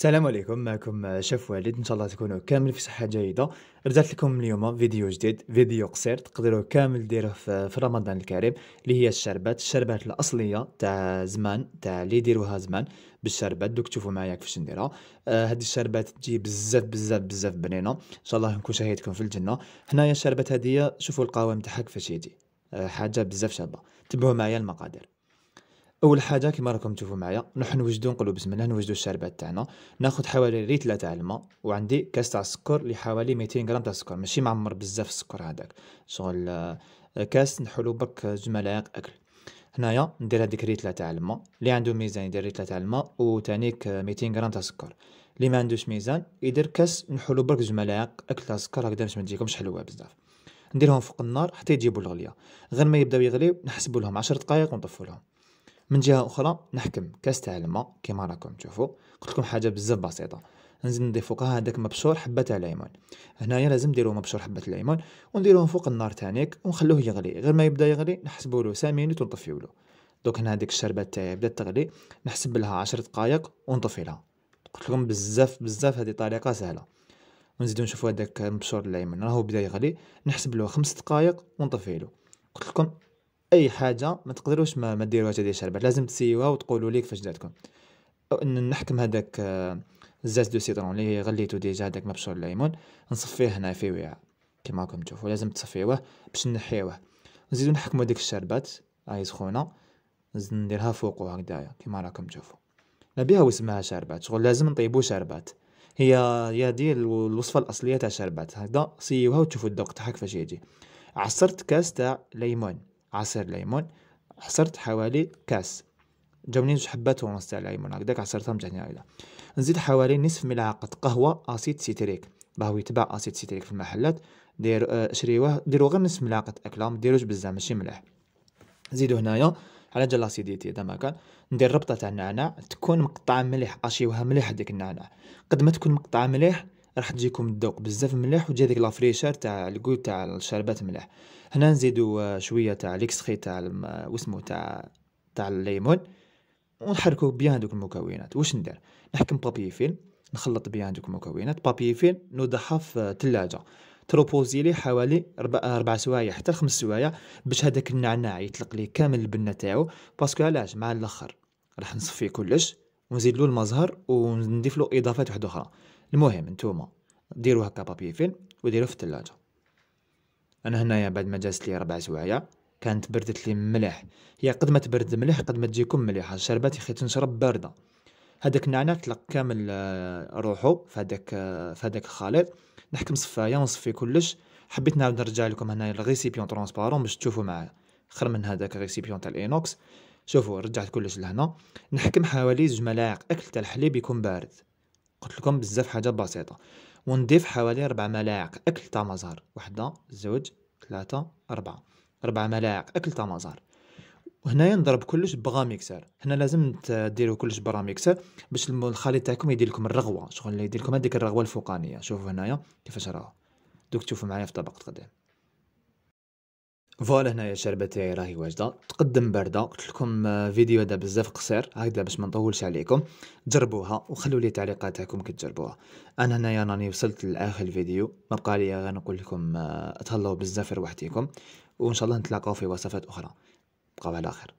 السلام عليكم معكم شاف والد ان شاء الله تكونوا كامل في صحه جيده رجعت لكم اليوم فيديو جديد فيديو قصير تقدروا كامل ديروه في رمضان الكريم اللي هي الشربات الشربات الاصليه تاع زمان تاع اللي يديروها زمان بالشربات دوك تشوفوا معايا كيفاش نديرها آه هذه الشربات تجي بزاف بزاف بزاف بنينه ان شاء الله نكون شاهدكم في الجنه هنايا الشربات هذه شوفوا القوام تاعها كيفاش يجي آه حاجه بزاف شابه تبعوا معايا المقادير اول حاجه كما راكم تشوفوا معايا نروح نوجدو نقلو بسم الله نوجدو الشربات تاعنا ناخذ حوالي ريتلا 3 تاع الماء وعندي كاس تاع السكر اللي حوالي 200 غرام تاع السكر ماشي معمر بزاف السكر هذاك شغل آه، كاس نحولو برك زوج ملاعق اكل هنايا ندير هذيك ريتلا 3 تاع الماء اللي عنده ميزان يدير ريتلا 3 تاع الماء وتانيك 200 آه، غرام تاع السكر اللي ما عندوش ميزان يدير كاس نحولو برك زوج ملاعق اكل تاع السكر هكذا باش ما تجيكمش حلوه بزاف نديرهم فوق النار حتى يجيبوا الغليه غير ما يبداو يغليو نحسبوا لهم 10 دقائق ونطفوا لهم من جهه اخرى نحكم كاس تاع الماء كيما راكم تشوفوا قلت لكم حاجه بزاف بسيطه نزيد نضيف فوقها هذاك مبشور حبه تاع الليمون هنايا لازم نديرو مبشور حبه الليمون ونديروه فوق النار تانيك ونخلوه يغلي غير ما يبدا يغلي نحسبوا له 5 مينوت ونطفيو له دوك هنا هذيك الشربه تاعي بدات تغلي نحسب لها 10 دقائق ونطفي لها قلت لكم بزاف بزاف هذه طريقه سهله ونزيدو نشوفوا هذاك مبشور الليمون راهو بدا يغلي نحسب له 5 دقائق ونطفي له قلت لكم اي حاجه ما تقدروش ما, ما ديروهاش هذه الشربات لازم تسيوها وتقولوا لي كيفاش جاتكم نحكم هذاك آه، الزاز دو سيترون اللي غليتو ديجا هذاك مبشور الليمون نصفيه هنا في وعاء كما راكم تشوفوا لازم تصفيوه باش نحيوه نزيدو نحكمو ديك الشربات هاي سخونه نزيد نديرها فوقو هكدايا كما راكم تشوفوا ما بيها واسمها شربات شغل لازم نطيبو شربات هي هي دي الوصفه الاصليه تاع شربات هكذا سيوها وتشوفوا الذوق تاعها كيفاش يجي عصرت كاس تاع ليمون عصير ليمون حصرت حوالي كاس جاوني جوج حبات ونص تاع الليمون هكداك عصرتهم تاع العائله نزيد حوالي نصف ملعقه قهوه اسيد سيتريك باهو يتباع اسيد سيتريك في المحلات دير آه، شريوه ديرو غير نصف ملعقه أكلة مديروش بزاف ماشي مليح زيدو هنايا على جال لاسيديتي اذا ما كان ندير ربطه تاع النعناع تكون مقطعه مليح اشيوها مليح ديك النعناع قد ما تكون مقطعه مليح راح تجيكم الذوق بزاف مليح وتجي هذيك لافريشار تاع الكو تاع الشربات مليح هنا نزيدو آه، شويه تاع ليكسخي تاع آه، واسمو تاع تاع الليمون ونحركو بيان هذوك المكونات واش ندير نحكم بابي فيل نخلط بيان هذوك المكونات بابي فيل نوضعها في الثلاجه تروبوزي لي حوالي ربع, اربع آه، سوايع حتى خمس سوايع باش هذاك النعناع يطلق لي كامل البنه تاعو باسكو علاش مع الاخر راح نصفيه كلش ونزيد له المظهر ونضيف له اضافات واحده اخرى المهم نتوما ديروا هكا بابي فيلم وديروا في الثلاجه انا هنايا بعد ما جازت لي ربع سوايع كانت بردت لي مليح هي قد ما تبرد مليح قد ما تجيكم مليحه شربات يا تنشرب بارده هذاك النعناع طلق كامل آه، روحو في هذاك آه، في هذاك الخليط نحكم صفايه ونصفي كلش حبيت نعاود نرجع لكم هنايا الريسيبيون ترونسبارون باش تشوفوا معايا خير من هذاك الريسيبيون تاع الانوكس شوفوا رجعت كلش لهنا نحكم حوالي زوج ملاعق اكل تاع الحليب يكون بارد قلت لكم بزاف حاجه بسيطه ونضيف حوالي ربع ملاعق اكل تاع مزهر وحده زوج ثلاثه اربعه ربع ملاعق اكل تاع مزهر وهنايا نضرب كلش بغا ميكسر هنا لازم تديرو كلش برا ميكسر باش الخليط تاعكم يدير لكم الرغوه شغل يدير لكم هذيك الرغوه الفوقانيه شوفوا هنايا كيفاش راهو دوك تشوفوا معايا في طبق القديم فوالا هنايا الشربه تاعي راهي واجده تقدم بارده قلت لكم آه، فيديو هذا بزاف قصير هكذا باش ما نطولش عليكم جربوها وخلوا لي تعليقاتكم كي تجربوها انا هنايا راني وصلت لاخر الفيديو ما بقى لي غير نقول لكم آه، تهلاو بزاف في روحتكم وان شاء الله نتلاقاو في وصفات اخرى بقاو على خير